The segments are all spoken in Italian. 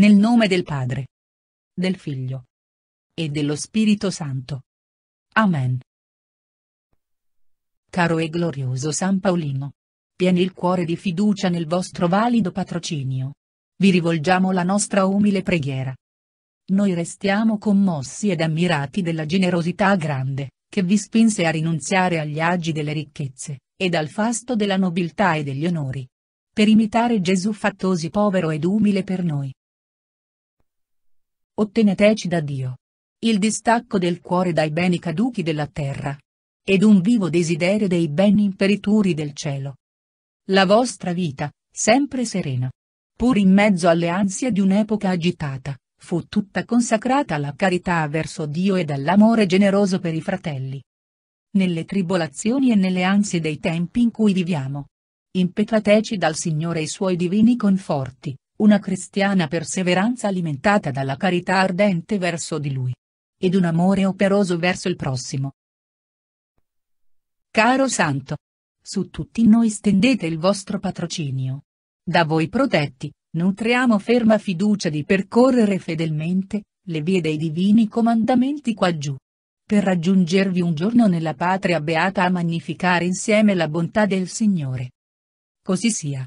Nel nome del Padre. Del Figlio. E dello Spirito Santo. Amen. Caro e glorioso San Paolino. Pieni il cuore di fiducia nel vostro valido patrocinio. Vi rivolgiamo la nostra umile preghiera. Noi restiamo commossi ed ammirati della generosità grande, che vi spinse a rinunziare agli agi delle ricchezze, ed al fasto della nobiltà e degli onori. Per imitare Gesù fattosi povero ed umile per noi, otteneteci da Dio. Il distacco del cuore dai beni caduchi della terra. Ed un vivo desiderio dei beni imperituri del cielo. La vostra vita, sempre serena. Pur in mezzo alle ansie di un'epoca agitata, fu tutta consacrata alla carità verso Dio e all'amore generoso per i fratelli. Nelle tribolazioni e nelle ansie dei tempi in cui viviamo. Impetrateci dal Signore i suoi divini conforti, una cristiana perseveranza alimentata dalla carità ardente verso di lui. Ed un amore operoso verso il prossimo. Caro Santo! Su tutti noi stendete il vostro patrocinio. Da voi protetti, nutriamo ferma fiducia di percorrere fedelmente, le vie dei divini comandamenti quaggiù. Per raggiungervi un giorno nella patria beata a magnificare insieme la bontà del Signore. Così sia.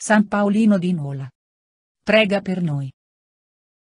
San Paolino di Nola. Prega per noi.